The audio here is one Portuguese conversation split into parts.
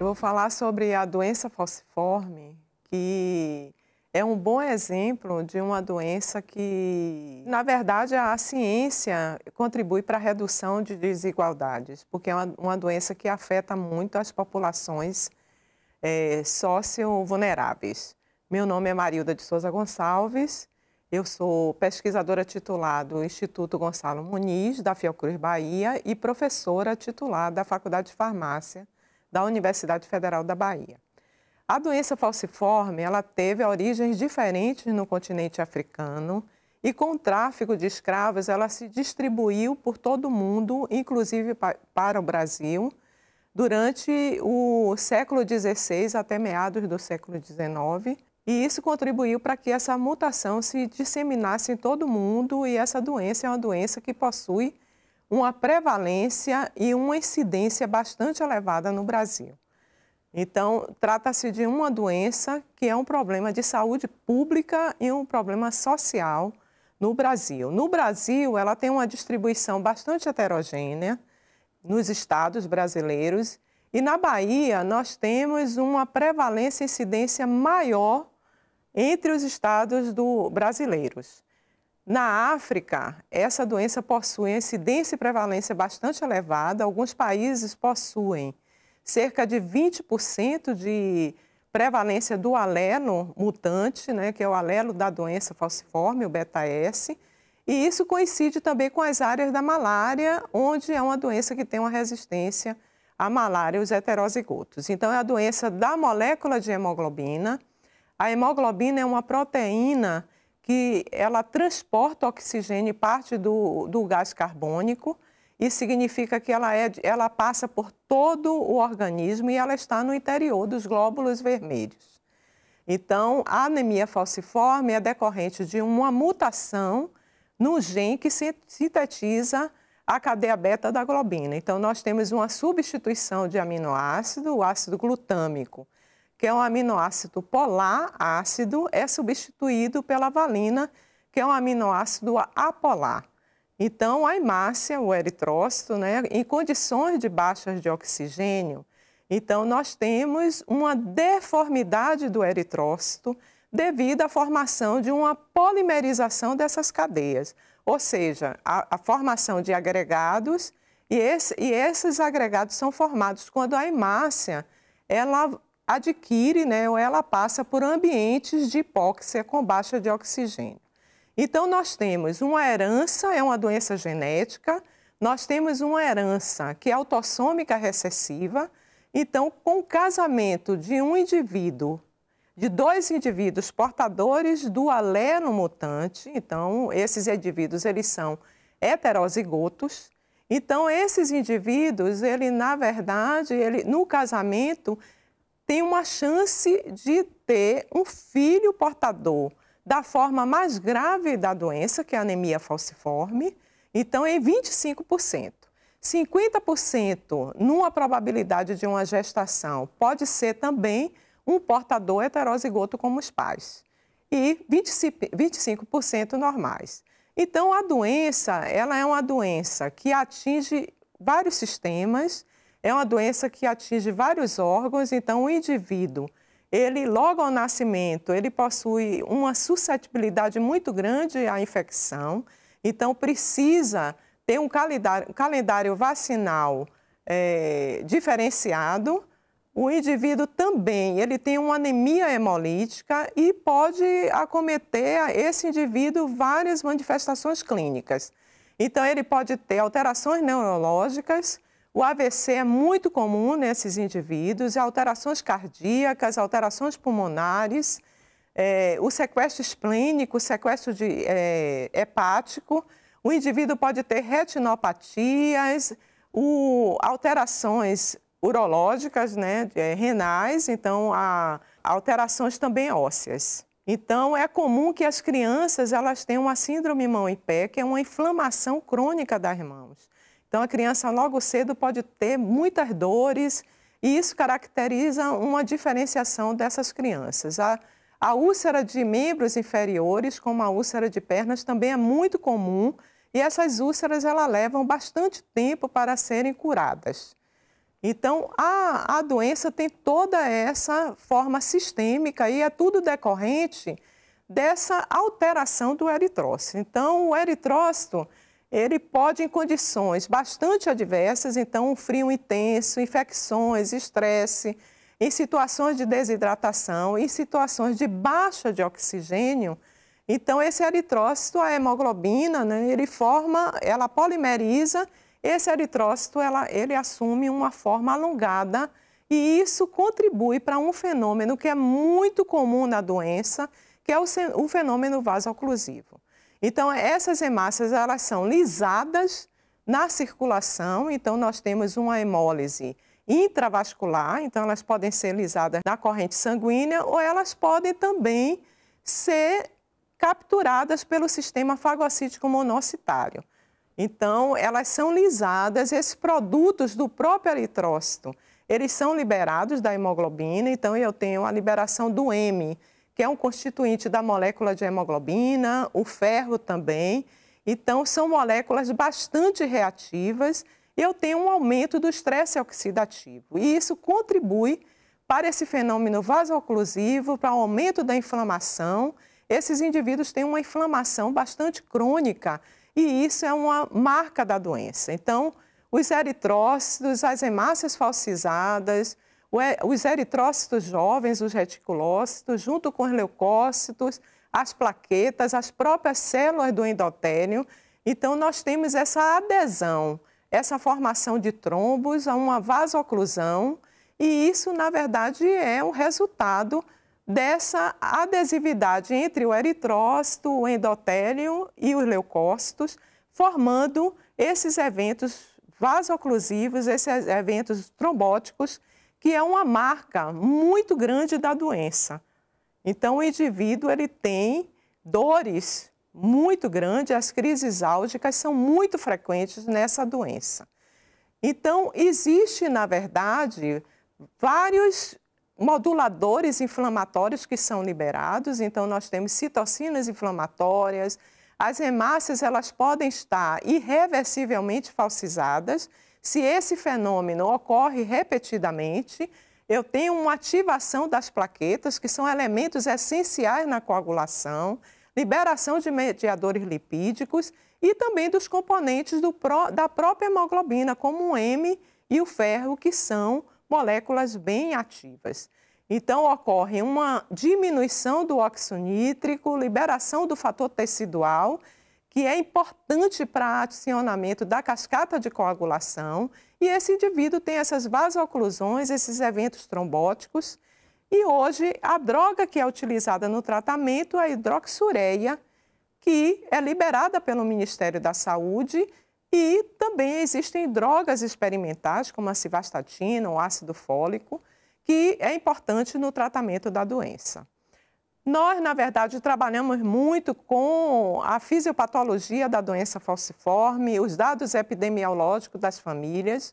Eu vou falar sobre a doença falciforme, que é um bom exemplo de uma doença que, na verdade, a ciência contribui para a redução de desigualdades, porque é uma, uma doença que afeta muito as populações é, sócio-vulneráveis. Meu nome é Marilda de Souza Gonçalves, eu sou pesquisadora titular do Instituto Gonçalo Muniz, da Fiocruz Bahia, e professora titular da Faculdade de Farmácia da Universidade Federal da Bahia. A doença falciforme, ela teve origens diferentes no continente africano e com o tráfico de escravos ela se distribuiu por todo o mundo, inclusive para o Brasil, durante o século XVI até meados do século XIX. E isso contribuiu para que essa mutação se disseminasse em todo o mundo e essa doença é uma doença que possui uma prevalência e uma incidência bastante elevada no Brasil. Então, trata-se de uma doença que é um problema de saúde pública e um problema social no Brasil. No Brasil, ela tem uma distribuição bastante heterogênea nos estados brasileiros e na Bahia nós temos uma prevalência e incidência maior entre os estados do brasileiros. Na África, essa doença possui incidência e prevalência bastante elevada. Alguns países possuem cerca de 20% de prevalência do alelo mutante, né, que é o alelo da doença falciforme, o beta-S, e isso coincide também com as áreas da malária, onde é uma doença que tem uma resistência à malária, os heterozigotos. Então, é a doença da molécula de hemoglobina. A hemoglobina é uma proteína que ela transporta oxigênio e parte do, do gás carbônico. Isso significa que ela, é, ela passa por todo o organismo e ela está no interior dos glóbulos vermelhos. Então, a anemia falciforme é decorrente de uma mutação no gene que sintetiza a cadeia beta da globina. Então, nós temos uma substituição de aminoácido, o ácido glutâmico, que é um aminoácido polar ácido, é substituído pela valina, que é um aminoácido apolar. Então, a hemácia, o eritrócito, né, em condições de baixas de oxigênio, então nós temos uma deformidade do eritrócito devido à formação de uma polimerização dessas cadeias, ou seja, a, a formação de agregados, e, esse, e esses agregados são formados quando a hemácia ela adquire, né, ou ela passa por ambientes de hipóxia com baixa de oxigênio. Então, nós temos uma herança, é uma doença genética, nós temos uma herança que é autossômica recessiva. Então, com o casamento de um indivíduo, de dois indivíduos portadores do alelo mutante, então esses indivíduos eles são heterozigotos. Então, esses indivíduos, ele na verdade, ele no casamento, tem uma chance de ter um filho portador da forma mais grave da doença, que é a anemia falciforme, então é 25%. 50% numa probabilidade de uma gestação pode ser também um portador heterozigoto como os pais e 25% normais. Então a doença, ela é uma doença que atinge vários sistemas é uma doença que atinge vários órgãos, então o indivíduo, ele logo ao nascimento, ele possui uma suscetibilidade muito grande à infecção, então precisa ter um calendário, vacinal é, diferenciado. O indivíduo também, ele tem uma anemia hemolítica e pode acometer a esse indivíduo várias manifestações clínicas. Então, ele pode ter alterações neurológicas, o AVC é muito comum nesses indivíduos, alterações cardíacas, alterações pulmonares, é, o sequestro esplênico, o sequestro de, é, hepático, o indivíduo pode ter retinopatias, o, alterações urológicas, né, é, renais, então alterações também ósseas. Então é comum que as crianças elas tenham uma síndrome mão e pé, que é uma inflamação crônica das mãos. Então, a criança logo cedo pode ter muitas dores e isso caracteriza uma diferenciação dessas crianças. A, a úlcera de membros inferiores, como a úlcera de pernas, também é muito comum e essas úlceras ela levam bastante tempo para serem curadas. Então, a, a doença tem toda essa forma sistêmica e é tudo decorrente dessa alteração do eritrócito. Então, o eritrócito ele pode em condições bastante adversas, então um frio intenso, infecções, estresse, em situações de desidratação, em situações de baixa de oxigênio, então esse eritrócito, a hemoglobina, né, ele forma, ela polimeriza, esse eritrócito ela, ele assume uma forma alongada e isso contribui para um fenômeno que é muito comum na doença, que é o, o fenômeno vasoclusivo. Então, essas hemácias elas são lisadas na circulação, então nós temos uma hemólise intravascular, então elas podem ser lisadas na corrente sanguínea ou elas podem também ser capturadas pelo sistema fagocítico monocitário. Então, elas são lisadas, esses produtos do próprio eritrócito, eles são liberados da hemoglobina, então eu tenho a liberação do M, que é um constituinte da molécula de hemoglobina, o ferro também. Então, são moléculas bastante reativas e eu tenho um aumento do estresse oxidativo. E isso contribui para esse fenômeno vasoclusivo, para o aumento da inflamação. Esses indivíduos têm uma inflamação bastante crônica e isso é uma marca da doença. Então, os eritrócitos, as hemácias falsizadas os eritrócitos jovens, os reticulócitos, junto com os leucócitos, as plaquetas, as próprias células do endotélio. Então, nós temos essa adesão, essa formação de trombos a uma vasoclusão, e isso, na verdade, é o resultado dessa adesividade entre o eritrócito, o endotélio e os leucócitos, formando esses eventos vasoclusivos, esses eventos trombóticos, que é uma marca muito grande da doença. Então, o indivíduo ele tem dores muito grandes, as crises álgicas são muito frequentes nessa doença. Então, existe, na verdade, vários moduladores inflamatórios que são liberados. Então, nós temos citocinas inflamatórias, as hemácias elas podem estar irreversivelmente falsizadas, se esse fenômeno ocorre repetidamente, eu tenho uma ativação das plaquetas, que são elementos essenciais na coagulação, liberação de mediadores lipídicos e também dos componentes do, da própria hemoglobina, como o M e o ferro, que são moléculas bem ativas. Então, ocorre uma diminuição do óxido nítrico, liberação do fator tecidual que é importante para acionamento da cascata de coagulação, e esse indivíduo tem essas vasoclusões, esses eventos trombóticos. E hoje, a droga que é utilizada no tratamento é a hidroxureia, que é liberada pelo Ministério da Saúde. E também existem drogas experimentais, como a civastatina, o ácido fólico, que é importante no tratamento da doença. Nós, na verdade, trabalhamos muito com a fisiopatologia da doença falciforme, os dados epidemiológicos das famílias.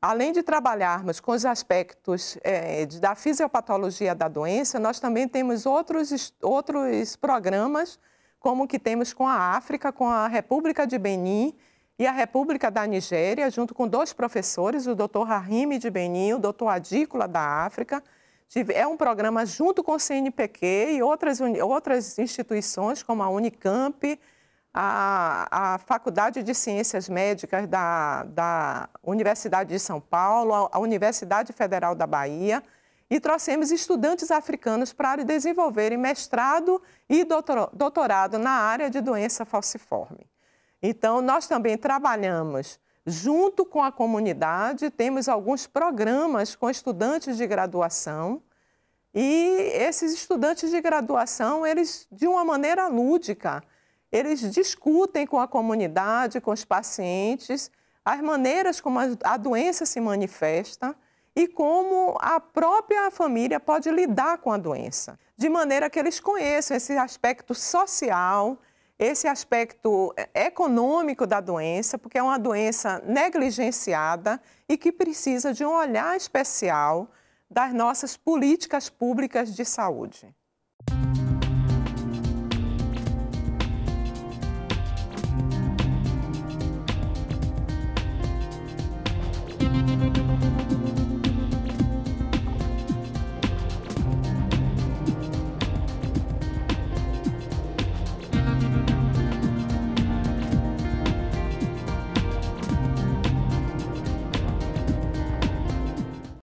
Além de trabalharmos com os aspectos é, da fisiopatologia da doença, nós também temos outros, outros programas, como o que temos com a África, com a República de Benin e a República da Nigéria, junto com dois professores, o Dr. Rahimi de Benin e o Dr. Adícola da África é um programa junto com o CNPq e outras, outras instituições, como a Unicamp, a, a Faculdade de Ciências Médicas da, da Universidade de São Paulo, a Universidade Federal da Bahia, e trouxemos estudantes africanos para desenvolverem mestrado e doutorado na área de doença falciforme. Então, nós também trabalhamos Junto com a comunidade, temos alguns programas com estudantes de graduação. E esses estudantes de graduação, eles, de uma maneira lúdica, eles discutem com a comunidade, com os pacientes, as maneiras como a doença se manifesta e como a própria família pode lidar com a doença, de maneira que eles conheçam esse aspecto social esse aspecto econômico da doença, porque é uma doença negligenciada e que precisa de um olhar especial das nossas políticas públicas de saúde.